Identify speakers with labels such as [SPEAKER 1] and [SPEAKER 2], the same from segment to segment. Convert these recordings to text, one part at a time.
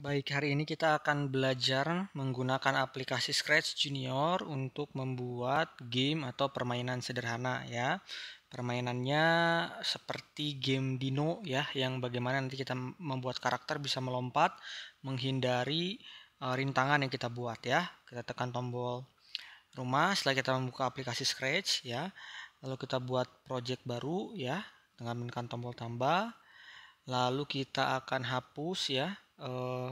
[SPEAKER 1] Baik, hari ini kita akan belajar menggunakan aplikasi Scratch Junior untuk membuat game atau permainan sederhana ya. Permainannya seperti game Dino ya, yang bagaimana nanti kita membuat karakter bisa melompat menghindari uh, rintangan yang kita buat ya. Kita tekan tombol rumah setelah kita membuka aplikasi Scratch ya. Lalu kita buat project baru ya dengan menekan tombol tambah. Lalu kita akan hapus ya uh,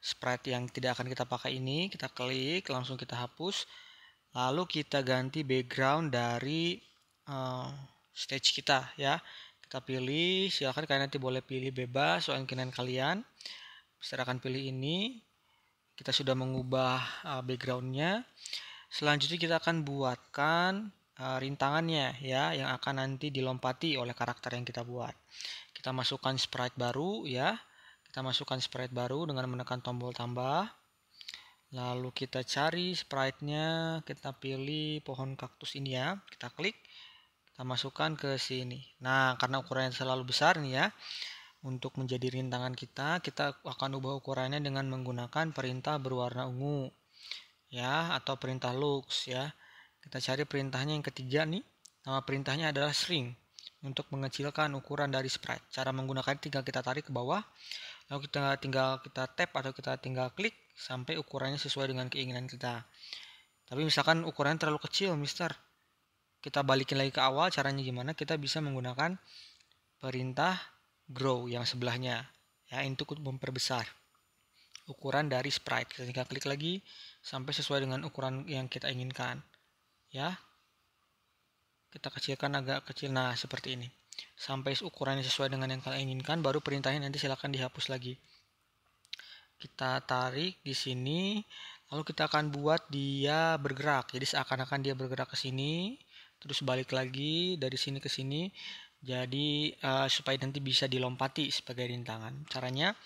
[SPEAKER 1] sprite yang tidak akan kita pakai ini kita klik langsung kita hapus lalu kita ganti background dari uh, stage kita ya kita pilih silahkan kalian nanti boleh pilih bebas soal keinginan kalian akan pilih ini kita sudah mengubah uh, backgroundnya selanjutnya kita akan buatkan rintangannya ya yang akan nanti dilompati oleh karakter yang kita buat kita masukkan sprite baru ya kita masukkan sprite baru dengan menekan tombol tambah. Lalu kita cari sprite-nya, kita pilih pohon kaktus ini ya. kita klik, kita masukkan ke sini. Nah, karena ukurannya selalu besar nih ya, untuk menjadi rintangan kita, kita akan ubah ukurannya dengan menggunakan perintah berwarna ungu. Ya, atau perintah lux ya. Kita cari perintahnya yang ketiga nih. Nama perintahnya adalah shrink untuk mengecilkan ukuran dari sprite. Cara menggunakan tinggal kita tarik ke bawah lalu kita tinggal kita tap atau kita tinggal klik sampai ukurannya sesuai dengan keinginan kita tapi misalkan ukurannya terlalu kecil mister kita balikin lagi ke awal caranya gimana kita bisa menggunakan perintah grow yang sebelahnya ya untuk memperbesar ukuran dari sprite kita tinggal klik lagi sampai sesuai dengan ukuran yang kita inginkan ya kita kecilkan agak kecil nah seperti ini sampai ukurannya sesuai dengan yang kalian inginkan baru perintahnya nanti silahkan dihapus lagi kita tarik di sini lalu kita akan buat dia bergerak jadi seakan-akan dia bergerak ke sini terus balik lagi dari sini ke sini jadi uh, supaya nanti bisa dilompati sebagai rintangan caranya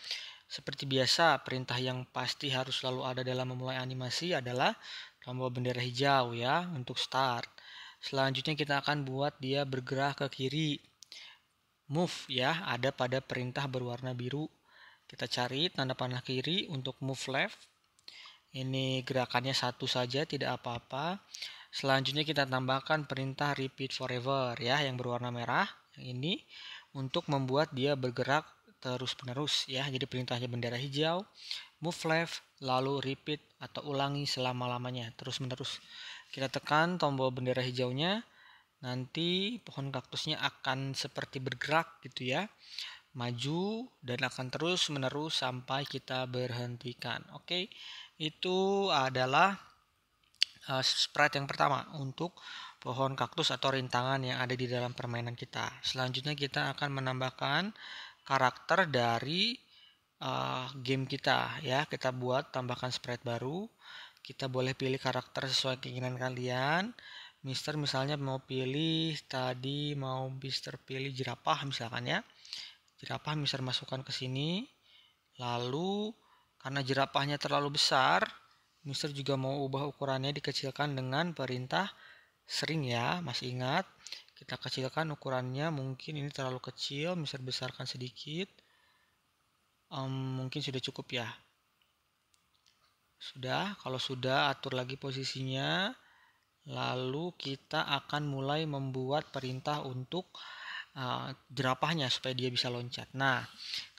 [SPEAKER 1] seperti biasa perintah yang pasti harus selalu ada dalam memulai animasi adalah tombol bendera hijau ya untuk start selanjutnya kita akan buat dia bergerak ke kiri move ya ada pada perintah berwarna biru kita cari tanda panah kiri untuk move left ini gerakannya satu saja tidak apa-apa selanjutnya kita tambahkan perintah repeat forever ya yang berwarna merah yang ini untuk membuat dia bergerak terus menerus ya jadi perintahnya bendera hijau move left lalu repeat atau ulangi selama-lamanya terus menerus kita tekan tombol bendera hijaunya nanti pohon kaktusnya akan seperti bergerak gitu ya maju dan akan terus menerus sampai kita berhentikan. Oke, itu adalah uh, spread yang pertama untuk pohon kaktus atau rintangan yang ada di dalam permainan kita. Selanjutnya kita akan menambahkan karakter dari uh, game kita ya. Kita buat tambahkan sprite baru. Kita boleh pilih karakter sesuai keinginan kalian Mister misalnya mau pilih tadi mau Mister pilih jerapah misalkan ya. Jerapah Mister masukkan ke sini. Lalu karena jerapahnya terlalu besar, Mister juga mau ubah ukurannya dikecilkan dengan perintah sering ya, masih ingat. Kita kecilkan ukurannya, mungkin ini terlalu kecil, Mister besarkan sedikit. Um, mungkin sudah cukup ya. Sudah, kalau sudah atur lagi posisinya Lalu kita akan mulai membuat perintah untuk uh, jerapahnya supaya dia bisa loncat. Nah,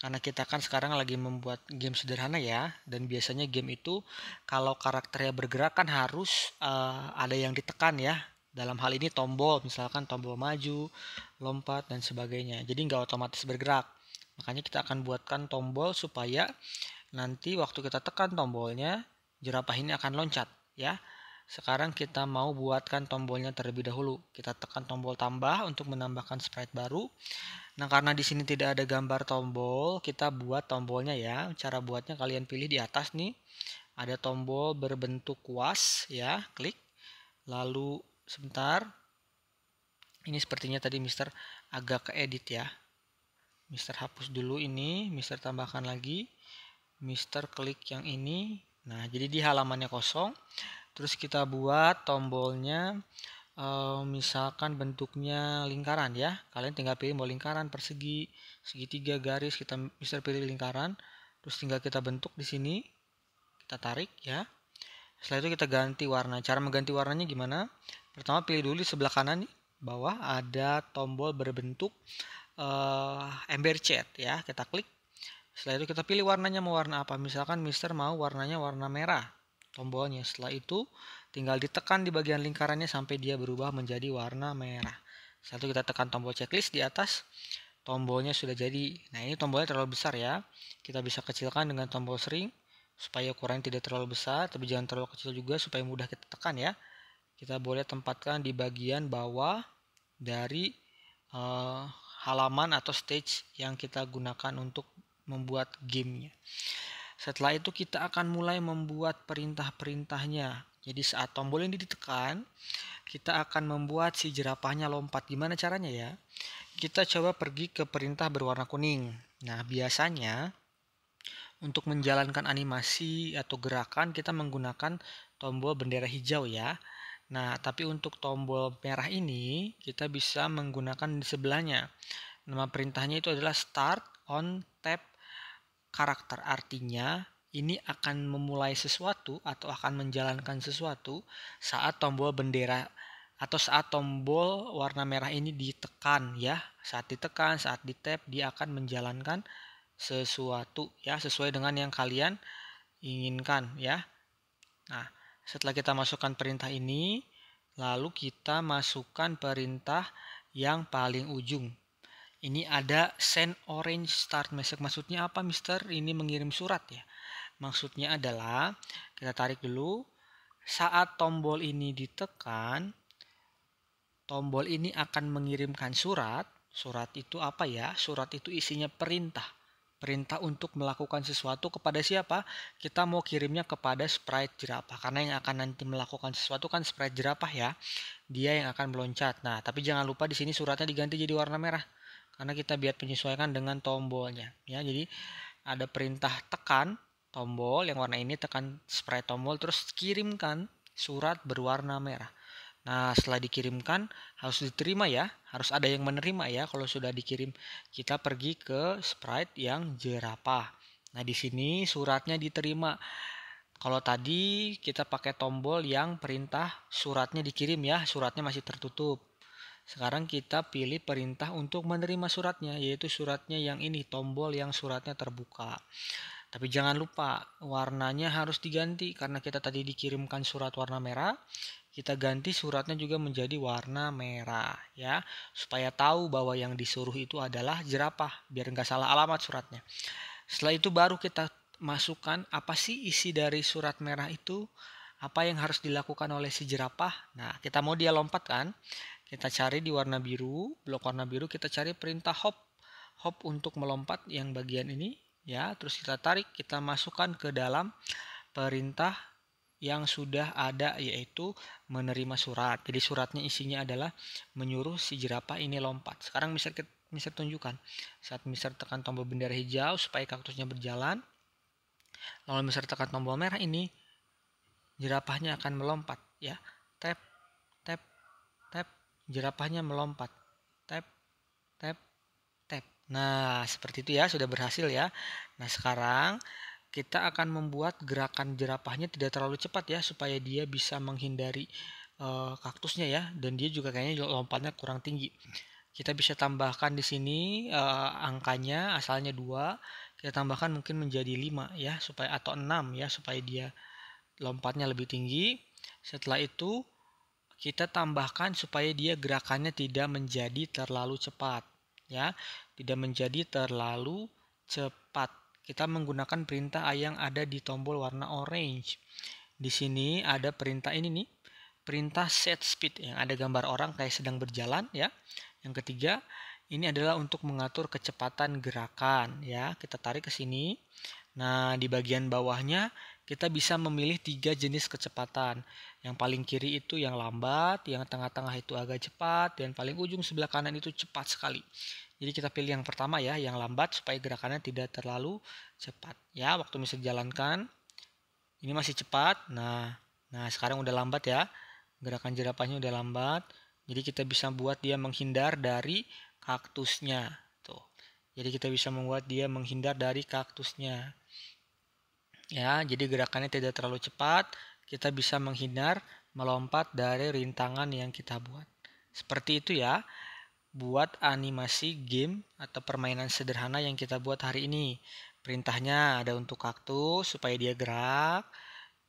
[SPEAKER 1] karena kita kan sekarang lagi membuat game sederhana ya, dan biasanya game itu kalau karakternya bergerak kan harus uh, ada yang ditekan ya. Dalam hal ini tombol, misalkan tombol maju, lompat, dan sebagainya. Jadi nggak otomatis bergerak. Makanya kita akan buatkan tombol supaya nanti waktu kita tekan tombolnya, jerapah ini akan loncat ya. Sekarang kita mau buatkan tombolnya terlebih dahulu. Kita tekan tombol tambah untuk menambahkan sprite baru. Nah, karena di sini tidak ada gambar tombol, kita buat tombolnya ya. Cara buatnya kalian pilih di atas nih. Ada tombol berbentuk kuas ya, klik. Lalu sebentar. Ini sepertinya tadi Mister agak ke edit ya. Mister hapus dulu ini, Mister tambahkan lagi. Mister klik yang ini. Nah, jadi di halamannya kosong terus kita buat tombolnya uh, misalkan bentuknya lingkaran ya kalian tinggal pilih mau lingkaran persegi segitiga garis kita bisa pilih lingkaran terus tinggal kita bentuk di sini kita tarik ya setelah itu kita ganti warna cara mengganti warnanya gimana pertama pilih dulu di sebelah kanan nih, bawah ada tombol berbentuk uh, ember chat ya kita klik setelah itu kita pilih warnanya mau warna apa misalkan mister mau warnanya warna merah tombolnya. Setelah itu tinggal ditekan di bagian lingkarannya sampai dia berubah menjadi warna merah. Satu kita tekan tombol checklist di atas, tombolnya sudah jadi. Nah ini tombolnya terlalu besar ya, kita bisa kecilkan dengan tombol sering supaya ukurannya tidak terlalu besar, tapi jangan terlalu kecil juga supaya mudah kita tekan ya. Kita boleh tempatkan di bagian bawah dari uh, halaman atau stage yang kita gunakan untuk membuat gamenya. Setelah itu kita akan mulai membuat perintah-perintahnya. Jadi saat tombol ini ditekan, kita akan membuat si jerapahnya lompat. Gimana caranya ya? Kita coba pergi ke perintah berwarna kuning. Nah, biasanya untuk menjalankan animasi atau gerakan kita menggunakan tombol bendera hijau ya. Nah, tapi untuk tombol merah ini kita bisa menggunakan di sebelahnya. Nama perintahnya itu adalah start on tap karakter artinya ini akan memulai sesuatu atau akan menjalankan sesuatu saat tombol bendera atau saat tombol warna merah ini ditekan ya. Saat ditekan, saat di tap dia akan menjalankan sesuatu ya sesuai dengan yang kalian inginkan ya. Nah, setelah kita masukkan perintah ini, lalu kita masukkan perintah yang paling ujung ini ada send orange start message. Maksudnya apa, Mister? Ini mengirim surat ya. Maksudnya adalah kita tarik dulu saat tombol ini ditekan tombol ini akan mengirimkan surat. Surat itu apa ya? Surat itu isinya perintah. Perintah untuk melakukan sesuatu kepada siapa? Kita mau kirimnya kepada sprite jerapah karena yang akan nanti melakukan sesuatu kan sprite jerapah ya. Dia yang akan meloncat. Nah, tapi jangan lupa di sini suratnya diganti jadi warna merah karena kita biar penyesuaikan dengan tombolnya ya jadi ada perintah tekan tombol yang warna ini tekan spray tombol terus kirimkan surat berwarna merah Nah, setelah dikirimkan harus diterima ya, harus ada yang menerima ya. Kalau sudah dikirim, kita pergi ke sprite yang jerapah. Nah, di sini suratnya diterima. Kalau tadi kita pakai tombol yang perintah suratnya dikirim ya, suratnya masih tertutup. Sekarang kita pilih perintah untuk menerima suratnya, yaitu suratnya yang ini, tombol yang suratnya terbuka. Tapi jangan lupa, warnanya harus diganti karena kita tadi dikirimkan surat warna merah. Kita ganti suratnya juga menjadi warna merah ya, supaya tahu bahwa yang disuruh itu adalah jerapah, biar nggak salah alamat suratnya. Setelah itu baru kita masukkan apa sih isi dari surat merah itu, apa yang harus dilakukan oleh si jerapah. Nah, kita mau dia lompat kan? Kita cari di warna biru, blok warna biru kita cari perintah hop. Hop untuk melompat yang bagian ini ya, terus kita tarik, kita masukkan ke dalam perintah yang sudah ada yaitu menerima surat. Jadi suratnya isinya adalah menyuruh si jerapah ini lompat. Sekarang Mister Mister tunjukkan saat Mister tekan tombol bendera hijau supaya kaktusnya berjalan. Lalu Mister tekan tombol merah ini jerapahnya akan melompat ya. Tap tap tap Jerapahnya melompat. Tap, tap, tap. Nah, seperti itu ya, sudah berhasil ya. Nah, sekarang kita akan membuat gerakan jerapahnya tidak terlalu cepat ya, supaya dia bisa menghindari uh, kaktusnya ya. Dan dia juga kayaknya lompatnya kurang tinggi. Kita bisa tambahkan di sini uh, angkanya, asalnya dua, kita tambahkan mungkin menjadi 5 ya, supaya atau 6 ya, supaya dia lompatnya lebih tinggi. Setelah itu kita tambahkan supaya dia gerakannya tidak menjadi terlalu cepat ya tidak menjadi terlalu cepat kita menggunakan perintah yang ada di tombol warna orange di sini ada perintah ini nih perintah set speed yang ada gambar orang kayak sedang berjalan ya yang ketiga ini adalah untuk mengatur kecepatan gerakan ya kita tarik ke sini nah di bagian bawahnya kita bisa memilih tiga jenis kecepatan. Yang paling kiri itu yang lambat, yang tengah-tengah itu agak cepat, dan paling ujung sebelah kanan itu cepat sekali. Jadi kita pilih yang pertama ya, yang lambat supaya gerakannya tidak terlalu cepat. Ya, waktu misalnya jalankan, ini masih cepat. Nah, nah sekarang udah lambat ya, gerakan jerapahnya udah lambat. Jadi kita bisa buat dia menghindar dari kaktusnya. Tuh. Jadi kita bisa membuat dia menghindar dari kaktusnya ya jadi gerakannya tidak terlalu cepat kita bisa menghindar melompat dari rintangan yang kita buat seperti itu ya buat animasi game atau permainan sederhana yang kita buat hari ini perintahnya ada untuk kaktus supaya dia gerak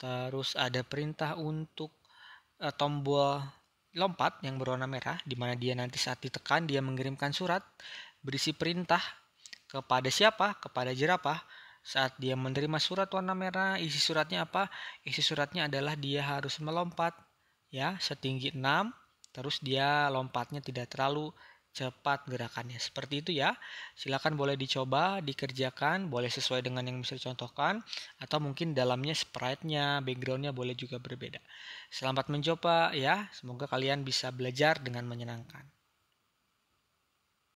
[SPEAKER 1] terus ada perintah untuk uh, tombol lompat yang berwarna merah di mana dia nanti saat ditekan dia mengirimkan surat berisi perintah kepada siapa kepada jerapah saat dia menerima surat warna merah, isi suratnya apa? Isi suratnya adalah dia harus melompat ya setinggi 6, terus dia lompatnya tidak terlalu cepat gerakannya. Seperti itu ya. Silakan boleh dicoba, dikerjakan, boleh sesuai dengan yang bisa dicontohkan atau mungkin dalamnya sprite-nya, background-nya boleh juga berbeda. Selamat mencoba ya. Semoga kalian bisa belajar dengan menyenangkan.